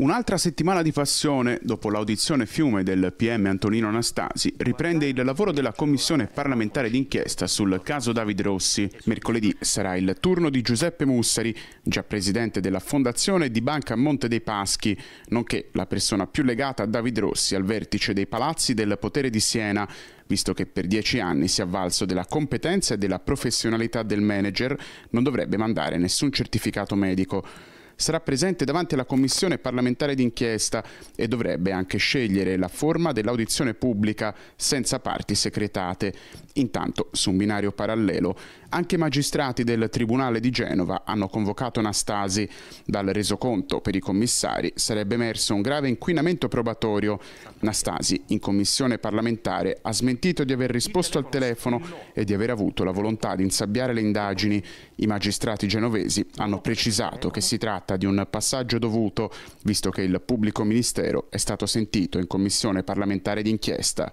Un'altra settimana di passione, dopo l'audizione fiume del PM Antonino Anastasi, riprende il lavoro della commissione parlamentare d'inchiesta sul caso David Rossi. Mercoledì sarà il turno di Giuseppe Mussari, già presidente della fondazione di Banca Monte dei Paschi, nonché la persona più legata a David Rossi al vertice dei palazzi del potere di Siena, visto che per dieci anni si è avvalso della competenza e della professionalità del manager, non dovrebbe mandare nessun certificato medico sarà presente davanti alla commissione parlamentare d'inchiesta e dovrebbe anche scegliere la forma dell'audizione pubblica senza parti secretate. Intanto, su un binario parallelo, anche i magistrati del Tribunale di Genova hanno convocato Anastasi. Dal resoconto per i commissari sarebbe emerso un grave inquinamento probatorio. Anastasi, in commissione parlamentare, ha smentito di aver risposto al telefono e di aver avuto la volontà di insabbiare le indagini. I magistrati genovesi hanno precisato che si tratta tratta di un passaggio dovuto, visto che il pubblico ministero è stato sentito in commissione parlamentare d'inchiesta.